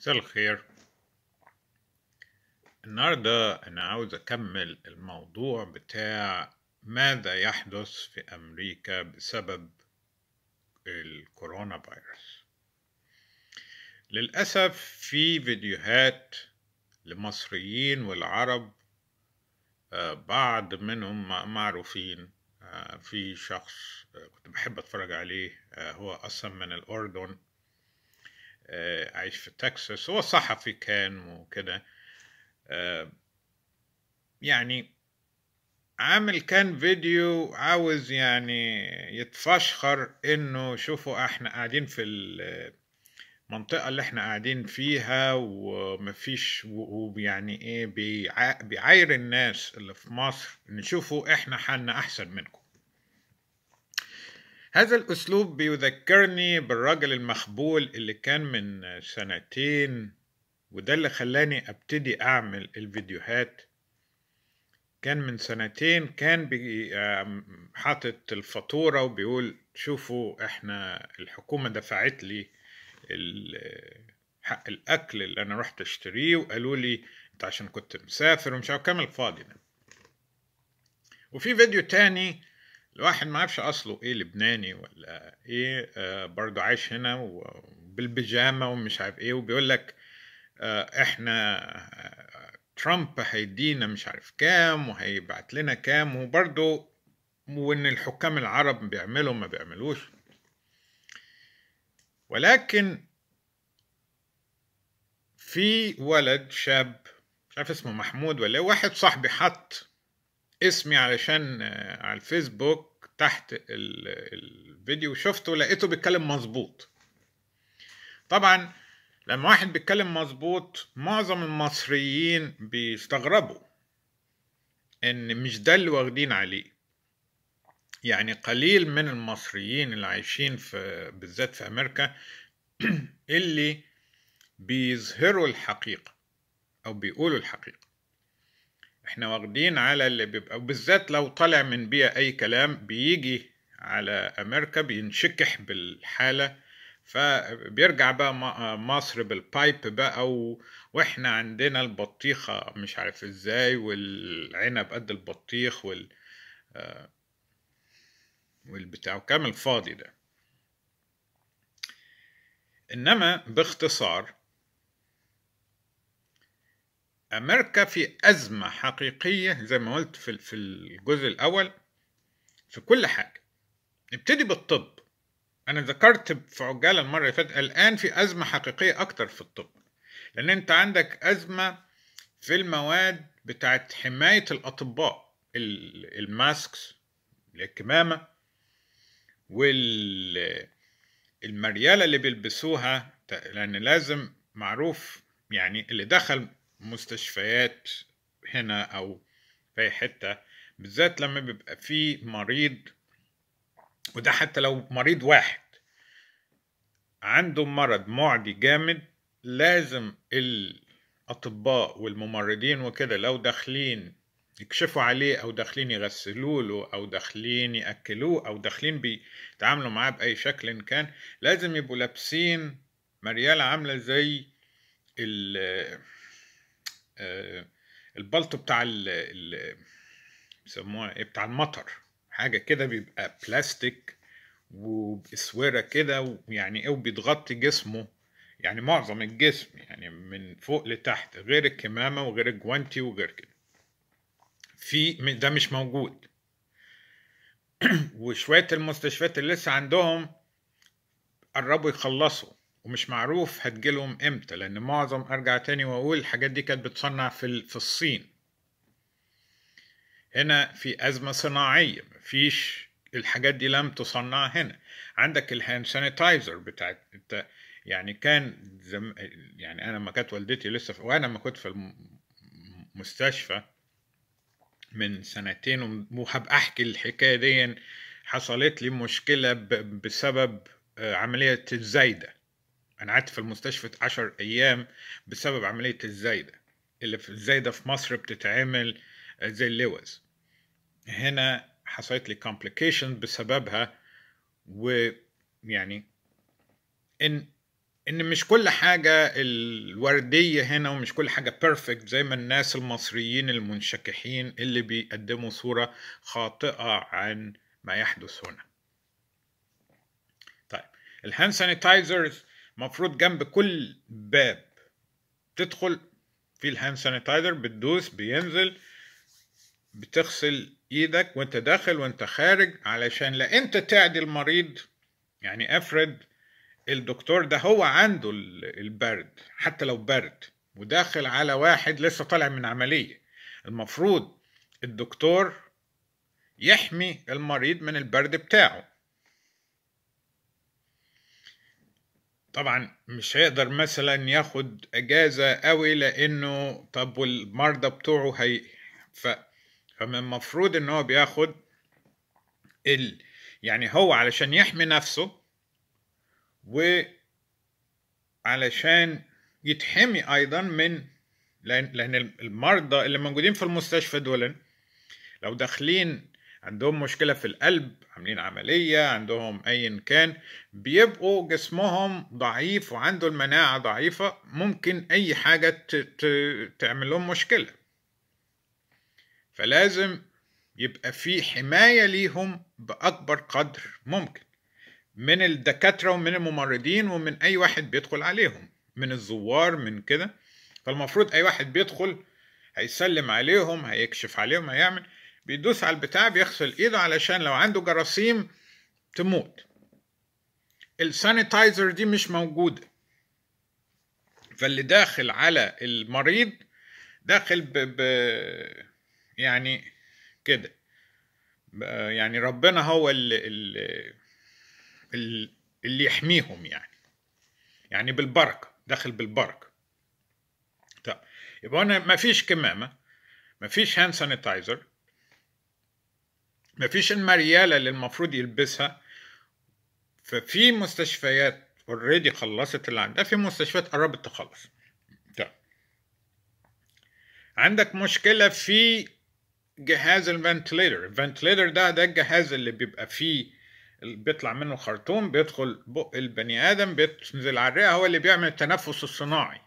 مساء الخير النهاردة أنا عاوز أكمل الموضوع بتاع ماذا يحدث في أمريكا بسبب الكورونا فيروس للأسف في فيديوهات لمصريين والعرب آه، بعض منهم معروفين آه، في شخص كنت بحب أتفرج عليه آه، هو أصلا من الأردن آه، عايش في تكساس هو صحفي كان وكده آه، يعني عامل كان فيديو عاوز يعني يتفشخر انه شوفوا احنا قاعدين في المنطقة اللي احنا قاعدين فيها ومفيش ويعني ايه بيعاير الناس اللي في مصر نشوفوا شوفوا احنا حالنا احسن منكم هذا الأسلوب بيذكرني بالراجل المخبول اللي كان من سنتين وده اللي خلاني أبتدي أعمل الفيديوهات كان من سنتين كان حاطط الفاتورة وبيقول شوفوا احنا الحكومة دفعت لي حق الأكل اللي أنا رحت أشتريه وقالوا لي أنت عشان كنت مسافر ومش عارف كام الفاضي ده وفي فيديو تاني الواحد ما عارفش اصله ايه لبناني ولا ايه برضو آه، برضه عايش هنا وبالبيجامه ومش عارف ايه وبيقول لك آه، احنا آه، ترامب هيدينا مش عارف كام وهيبعت لنا كام وبرضه وان الحكام العرب بيعملوا ما بيعملوش ولكن في ولد شاب مش عارف اسمه محمود ولا إيه، واحد صاحبي حط اسمي علشان آه، على الفيسبوك تحت الفيديو شفته لقيته بيتكلم مظبوط طبعا لما واحد بيتكلم مظبوط معظم المصريين بيستغربوا ان مش ده اللي واخدين عليه يعني قليل من المصريين اللي عايشين في بالذات في امريكا اللي بيظهروا الحقيقه او بيقولوا الحقيقه احنا واخدين على اللي بيبقى وبالذات لو طالع من بيئة اي كلام بيجي على امريكا بينشكح بالحالة فبيرجع بقى مصر بالبايب بقى و... واحنا عندنا البطيخة مش عارف ازاي والعنب قد البطيخ وال والبتاع وكام الفاضي ده انما باختصار امريكا في ازمه حقيقيه زي ما قلت في في الجزء الاول في كل حاجه نبتدي بالطب انا ذكرت في عجاله المره اللي فاتت الان في ازمه حقيقيه اكتر في الطب لان انت عندك ازمه في المواد بتاعت حمايه الاطباء الماسكس الكمامه والمرياله اللي بيلبسوها لان لازم معروف يعني اللي دخل مستشفيات هنا او في أي حته بالذات لما بيبقى في مريض وده حتى لو مريض واحد عنده مرض معدي جامد لازم الاطباء والممرضين وكده لو داخلين يكشفوا عليه او داخلين يغسلوله او داخلين ياكلوه او داخلين بيتعاملوا معاه باي شكل كان لازم يبقوا لابسين مريال عامله زي آه، البلط بتاع ال بيسموها ايه بتاع المطر حاجه كده بيبقى بلاستيك وباسوره كده ويعني ايه وبيتغطي جسمه يعني معظم الجسم يعني من فوق لتحت غير الكمامه وغير الجوانتي وغير كده في ده مش موجود وشويه المستشفيات اللي لسه عندهم قربوا يخلصوا ومش معروف هتجيلهم امتى لان معظم ارجع تاني واقول الحاجات دي كانت بتصنع في في الصين هنا في ازمه صناعيه مفيش الحاجات دي لم تصنع هنا عندك الهاند سانيتايزر بتاعت يعني كان زم... يعني انا لما كانت والدتي لسه في... وانا لما كنت في المستشفى من سنتين وهبقى احكي الحكايه دي حصلت لي مشكله ب... بسبب آه، عمليه الزايده انا قعدت في المستشفى 10 ايام بسبب عمليه الزايده اللي في الزايده في مصر بتتعمل زي اللوز هنا حصلت لي كومبليكيشن بسببها ويعني ان ان مش كل حاجه الورديه هنا ومش كل حاجه بيرفكت زي ما الناس المصريين المنشكحين اللي بيقدموا صوره خاطئه عن ما يحدث هنا طيب الهاند سانيتايزرز مفروض جنب كل باب تدخل في الهاند سانيتايزر بتدوس بينزل بتغسل ايدك وانت داخل وانت خارج علشان لا انت تعدي المريض يعني افرض الدكتور ده هو عنده البرد حتى لو برد وداخل على واحد لسه طالع من عمليه المفروض الدكتور يحمي المريض من البرد بتاعه طبعًا مش هيقدر مثلًا ياخد إجازة أوي لإنه طب والمرضى بتوعه هي ف فمن المفروض إن هو بياخد ال يعني هو علشان يحمي نفسه وعلشان يتحمي أيضا من لأن لأن المرضى اللي موجودين في المستشفى دول لو داخلين عندهم مشكله في القلب عاملين عمليه عندهم أي كان بيبقوا جسمهم ضعيف وعنده المناعه ضعيفه ممكن اي حاجه تعملهم مشكله فلازم يبقى في حمايه ليهم باكبر قدر ممكن من الدكاتره ومن الممرضين ومن اي واحد بيدخل عليهم من الزوار من كده فالمفروض اي واحد بيدخل هيسلم عليهم هيكشف عليهم هيعمل بيدوس على البتاع بيغسل ايده علشان لو عنده جراثيم تموت السانيتايزر دي مش موجودة فاللي داخل على المريض داخل ب, ب... يعني كده يعني ربنا هو اللي, اللي, اللي يحميهم يعني يعني بالبركة داخل بالبركة طب يبقى هنا مفيش كمامة مفيش هاند سانيتايزر مفيش المريالة اللي المفروض يلبسها ففي مستشفيات اوريدي خلصت اللي عندها في مستشفيات قربت تخلص ده. طيب. عندك مشكلة في جهاز الفنتليتر الفنتليتر ده ده الجهاز اللي بيبقى فيه بيطلع منه خرطوم بيدخل بق البني ادم بينزل على الرئه هو اللي بيعمل التنفس الصناعي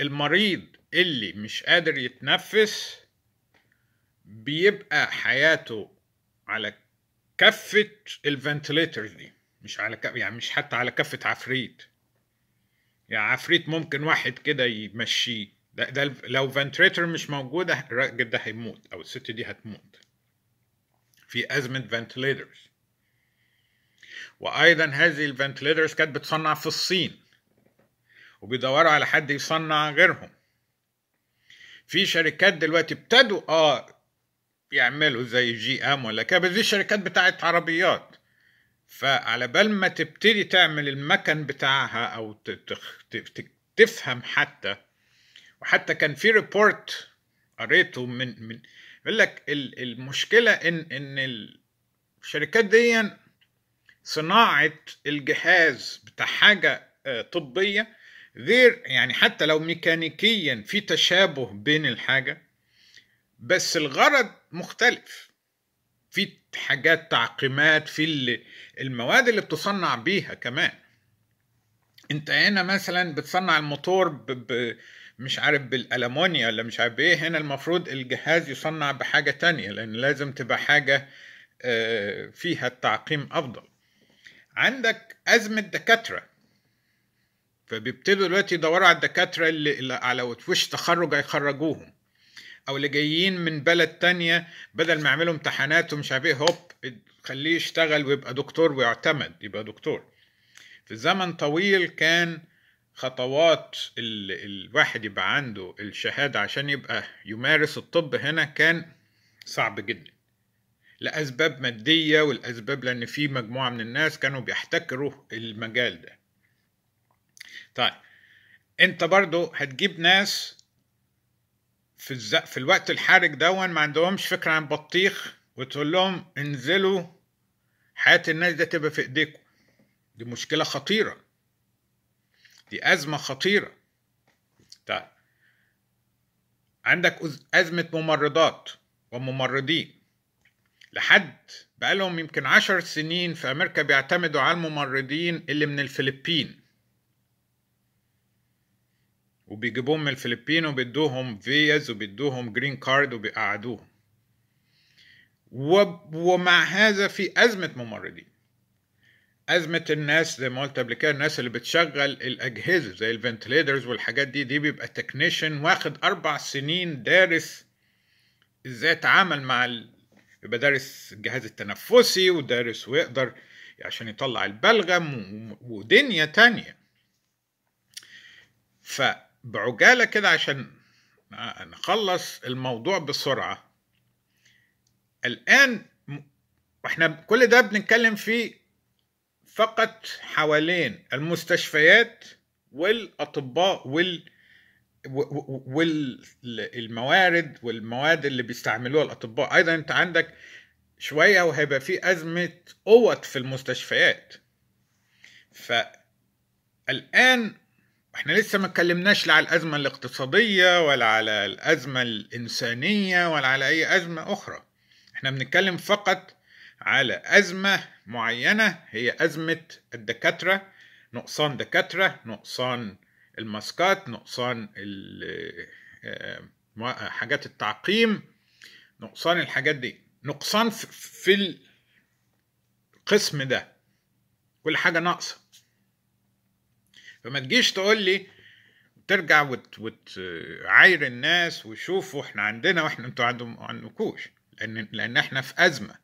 المريض اللي مش قادر يتنفس بيبقى حياته على كفة الفنتليتر دي مش على ك... يعني مش حتى على كفة عفريت يعني عفريت ممكن واحد كده يمشيه ده, ده لو فنتريتر مش موجودة الراجل ده هيموت أو الست دي هتموت في أزمة فنتليترز وأيضا هذه الفنتليترز كانت بتصنع في الصين وبيدوروا على حد يصنع غيرهم في شركات دلوقتي ابتدوا اه بيعملوا زي جي ام ولا كده بس دي شركات بتاعت عربيات فعلى بال ما تبتدي تعمل المكن بتاعها او تفهم حتى وحتى كان في ريبورت قريته من من يقول لك المشكله ان ان الشركات دي صناعه الجهاز بتاع حاجه آه، طبيه غير يعني حتى لو ميكانيكيا في تشابه بين الحاجه بس الغرض مختلف في حاجات تعقيمات في المواد اللي بتصنع بيها كمان انت هنا مثلا بتصنع الموتور ب... ب... مش عارف بالالمونيا ولا مش عارف ايه هنا المفروض الجهاز يصنع بحاجه تانية لان لازم تبقى حاجه آه، فيها التعقيم افضل عندك ازمه دكاتره فبيبتدوا دلوقتي يدوروا على الدكاتره اللي على وش تخرج هيخرجوهم او اللي جايين من بلد تانية بدل ما يعملوا امتحانات ومش عارف ايه هوب خليه يشتغل ويبقى دكتور ويعتمد يبقى دكتور في زمن طويل كان خطوات ال... الواحد يبقى عنده الشهادة عشان يبقى يمارس الطب هنا كان صعب جدا لأسباب مادية والأسباب لأن في مجموعة من الناس كانوا بيحتكروا المجال ده طيب انت برضو هتجيب ناس في الز... في الوقت الحرج دون ما عندهمش فكره عن بطيخ وتقول لهم انزلوا حياه الناس ده تبقى في ايديكم دي مشكله خطيره دي ازمه خطيره طيب عندك ازمه ممرضات وممرضين لحد بقالهم يمكن عشر سنين في امريكا بيعتمدوا على الممرضين اللي من الفلبين وبيجيبوهم من الفلبين وبيدوهم فيز وبيدوهم جرين كارد وبيقعدوهم ومع هذا في أزمة ممرضين أزمة الناس زي ما قلت قبل كده الناس اللي بتشغل الأجهزة زي الفنتليترز والحاجات دي دي بيبقى تكنيشن واخد أربع سنين دارس إزاي يتعامل مع ال... يبقى دارس الجهاز التنفسي ودارس ويقدر عشان يطلع البلغم ودنيا تانية ف بعجالة كده عشان نخلص الموضوع بسرعة الآن احنا كل ده بنتكلم فيه فقط حوالين المستشفيات والاطباء وال والموارد والمواد اللي بيستعملوها الاطباء ايضا انت عندك شويه وهيبقى في ازمه قوت في المستشفيات فالان احنا لسه ما اتكلمناش لا على الأزمة الاقتصادية ولا على الأزمة الإنسانية ولا على أي أزمة أخرى احنا بنتكلم فقط على أزمة معينة هي أزمة الدكاترة نقصان دكاترة نقصان الماسكات نقصان آه، حاجات التعقيم نقصان الحاجات دي نقصان في القسم ده كل حاجة ناقصة فما تجيش تقول لي ترجع وت... وتعاير الناس وشوفوا احنا عندنا واحنا انتوا عندهم عندكوش لان لان احنا في ازمه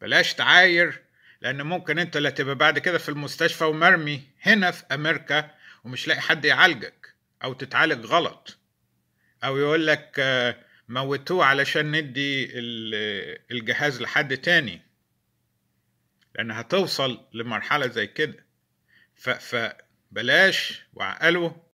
بلاش تعاير لان ممكن انت اللي تبقى بعد كده في المستشفى ومرمي هنا في امريكا ومش لاقي حد يعالجك او تتعالج غلط او يقول لك آه، موتوه علشان ندي الجهاز لحد تاني لان هتوصل لمرحله زي كده فبلاش وعقله